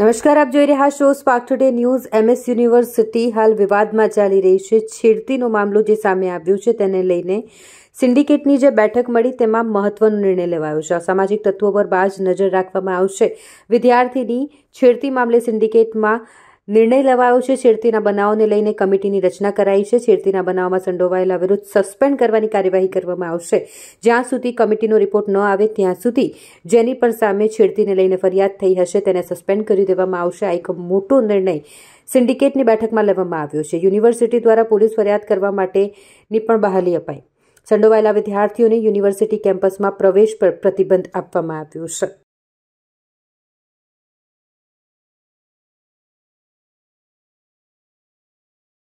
નમસ્કાર આપ જોઈ રહ્યા છો Spark Today News MS University હાલ વિવાદમાં ચાલી રહી છે છેડતીનો મામલો જે સામે આવ્યો છે તેને લઈને સિન્ડિકેટની જે બેઠક મળી તેમાં મહત્વનો નિર્ણય લેવાયો છે સામાજિક તત્વો પર બાજ નજર રાખવામાં આવશે વિદ્યાર્થીની છેડતી મામલે સિન્ડિકેટમાં નિર્ણય લેવાયો છે છેડતીના બનાવોને લઈને કમિટીની રચના કરાઈ છે છેડતીના બનાવમાં સંડોવાયેલા વિરુદ્ધ સસ્પેન્ડ કરવાની કાર્યવાહી કરવામાં આવશે જ્યાં સુધી કમિટીનો રિપોર્ટ ન આવે ત્યાં સુધી જેની પણ સામે છેડતીને લઈને ફરિયાદ થઈ હશે તેને સસ્પેન્ડ કરી દેવામાં આવશે આ એક મોટો નિર્ણય સિન્ડિકેટની બેઠકમાં લેવામાં આવ્યો છે યુનિવર્સિટી દ્વારા પોલીસ ફરિયાદ કરવા માટેની પણ બહાલી અપાઈ સંડોવાયેલા વિદ્યાર્થીઓને યુનિવર્સિટી કેમ્પસમાં પ્રવેશ પર પ્રતિબંધ આપવામાં આવ્યો છે